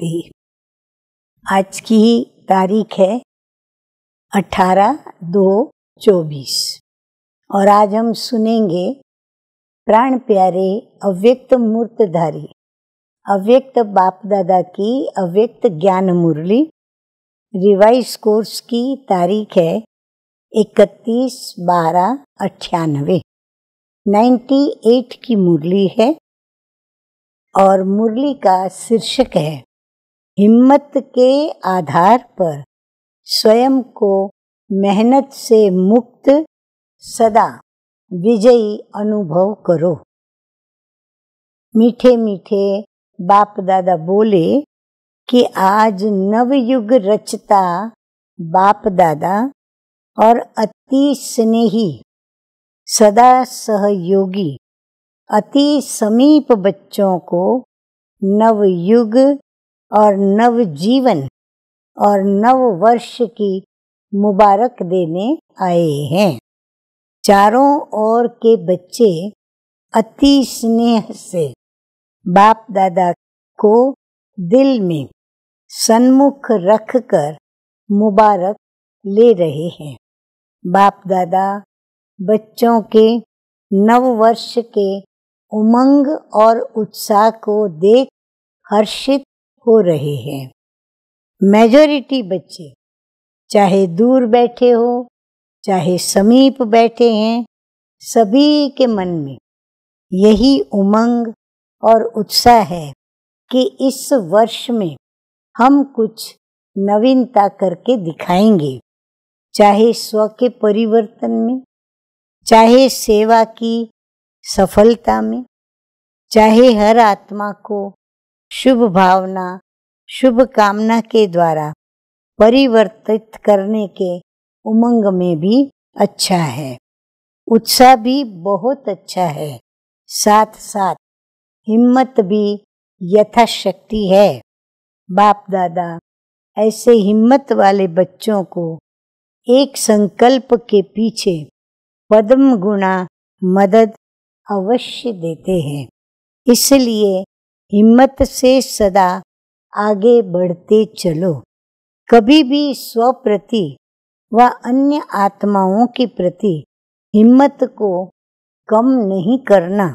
सकती आज की तारीख है 18 दो चौबीस और आज हम सुनेंगे प्राण प्यारे अव्यक्त मूर्तधारी अव्यक्त बाप दादा की अव्यक्त ज्ञान मुरली रिवाइज कोर्स की तारीख है इकतीस बारह अट्ठानवे नाइन्टी एट की मुरली है और मुरली का शीर्षक है हिम्मत के आधार पर स्वयं को मेहनत से मुक्त सदा विजयी अनुभव करो मीठे मीठे बाप दादा बोले कि आज नवयुग रचता बाप दादा और अति स्नेही सदा सहयोगी अति समीप बच्चों को नवयुग और नव जीवन और नव वर्ष की मुबारक देने आए हैं चारों ओर के बच्चे अति स्नेह से बाप दादा को दिल में सन्मुख रख कर मुबारक ले रहे हैं बाप दादा बच्चों के नव वर्ष के उमंग और उत्साह को देख हर्षित हो रहे हैं मेजोरिटी बच्चे चाहे दूर बैठे हो चाहे समीप बैठे हैं सभी के मन में यही उमंग और उत्साह है कि इस वर्ष में हम कुछ नवीनता करके दिखाएंगे चाहे स्व के परिवर्तन में चाहे सेवा की सफलता में चाहे हर आत्मा को शुभ भावना शुभ कामना के द्वारा परिवर्तित करने के उमंग में भी अच्छा है उत्साह भी बहुत अच्छा है साथ साथ हिम्मत भी यथाशक्ति है बाप दादा ऐसे हिम्मत वाले बच्चों को एक संकल्प के पीछे पद्म गुणा मदद अवश्य देते हैं इसलिए हिम्मत से सदा आगे बढ़ते चलो कभी भी स्व प्रति व अन्य आत्माओं के प्रति हिम्मत को कम नहीं करना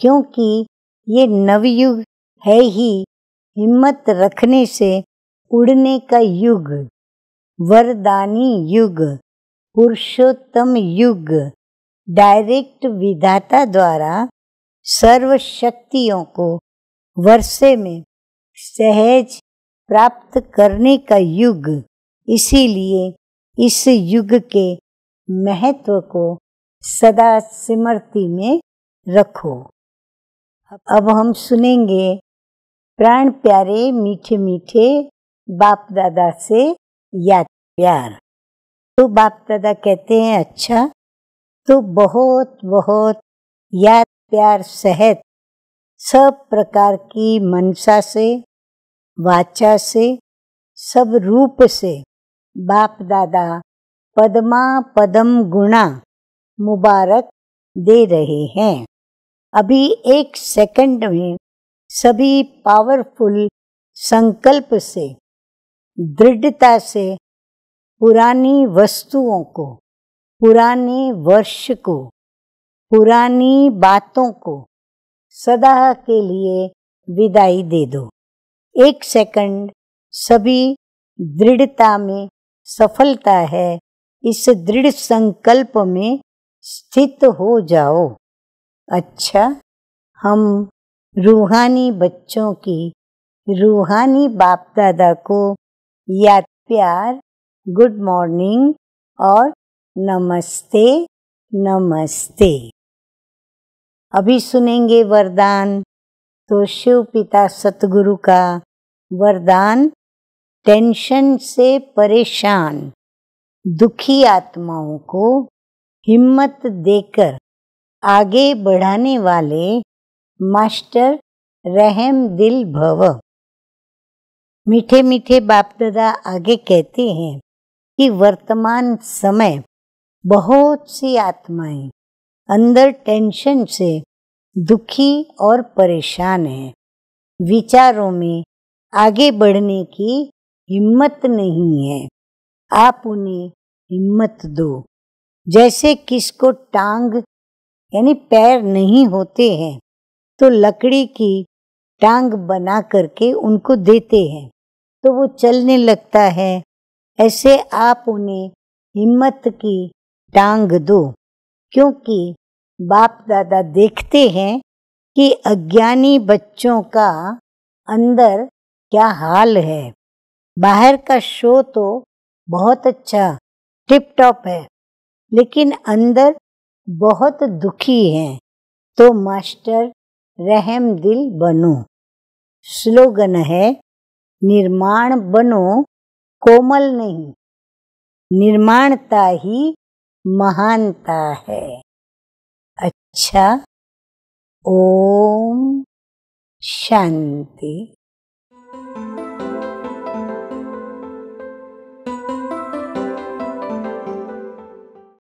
क्योंकि ये नवयुग है ही हिम्मत रखने से उड़ने का युग वरदानी युग पुरुषोत्तम युग डायरेक्ट विधाता द्वारा सर्व शक्तियों को वर्षे में सहज प्राप्त करने का युग इसीलिए इस युग के महत्व को सदा स्मृति में रखो अब हम सुनेंगे प्राण प्यारे मीठे मीठे बाप दादा से याद प्यार तो बाप दादा कहते हैं अच्छा तो बहुत बहुत याद प्यार सहित सब प्रकार की मनसा से वाचा से सब रूप से बाप दादा पदमा पदम गुणा मुबारक दे रहे हैं अभी एक सेकंड में सभी पावरफुल संकल्प से दृढ़ता से पुरानी वस्तुओं को पुराने वर्ष को पुरानी बातों को सदा के लिए विदाई दे दो एक सेकंड सभी दृढ़ता में सफलता है इस दृढ़ संकल्प में स्थित हो जाओ अच्छा हम रूहानी बच्चों की रूहानी बाप दादा को याद प्यार गुड मॉर्निंग और नमस्ते नमस्ते अभी सुनेंगे वरदान तो शिव पिता सतगुरु का वरदान टेंशन से परेशान दुखी आत्माओं को हिम्मत देकर आगे बढ़ाने वाले मास्टर रहम दिल भव मीठे मीठे बाप दादा आगे कहते हैं कि वर्तमान समय बहुत सी आत्माएं अंदर टेंशन से दुखी और परेशान है विचारों में आगे बढ़ने की हिम्मत नहीं है आप उन्हें हिम्मत दो जैसे किसको टांग यानी पैर नहीं होते हैं तो लकड़ी की टांग बना करके उनको देते हैं तो वो चलने लगता है ऐसे आप उन्हें हिम्मत की टांग दो क्योंकि बाप दादा देखते हैं कि अज्ञानी बच्चों का अंदर क्या हाल है बाहर का शो तो बहुत अच्छा टिप टॉप है लेकिन अंदर बहुत दुखी हैं तो मास्टर रहम दिल बनो स्लोगन है निर्माण बनो कोमल नहीं निर्माणता ही महानता है अच्छा ओम शांति